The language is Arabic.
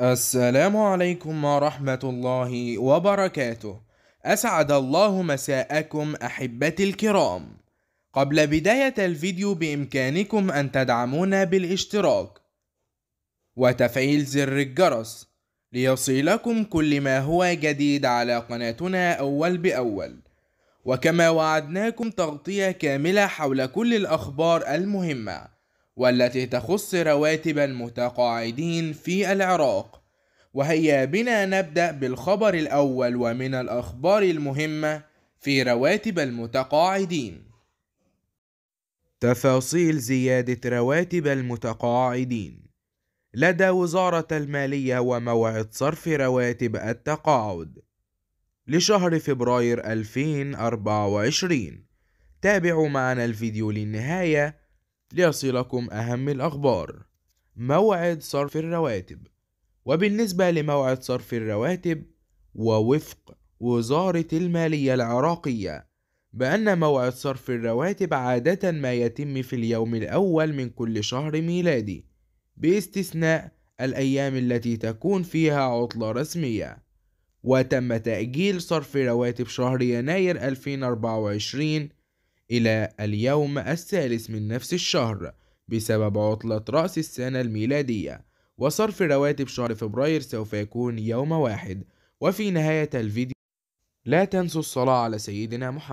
السلام عليكم ورحمة الله وبركاته أسعد الله مساءكم أحبتي الكرام قبل بداية الفيديو بإمكانكم أن تدعمونا بالاشتراك وتفعيل زر الجرس ليصلكم كل ما هو جديد على قناتنا أول بأول وكما وعدناكم تغطية كاملة حول كل الأخبار المهمة والتي تخص رواتب المتقاعدين في العراق وهيا بنا نبدأ بالخبر الأول ومن الأخبار المهمة في رواتب المتقاعدين تفاصيل زيادة رواتب المتقاعدين لدى وزارة المالية وموعد صرف رواتب التقاعد لشهر فبراير 2024 تابعوا معنا الفيديو للنهاية ليصلكم أهم الأخبار موعد صرف الرواتب وبالنسبة لموعد صرف الرواتب ووفق وزارة المالية العراقية بأن موعد صرف الرواتب عادة ما يتم في اليوم الأول من كل شهر ميلادي باستثناء الأيام التي تكون فيها عطلة رسمية وتم تأجيل صرف رواتب شهر يناير 2024 إلى اليوم الثالث من نفس الشهر بسبب عطلة رأس السنة الميلادية وصرف رواتب شهر فبراير سوف يكون يوم واحد وفي نهاية الفيديو لا تنسوا الصلاة على سيدنا محمد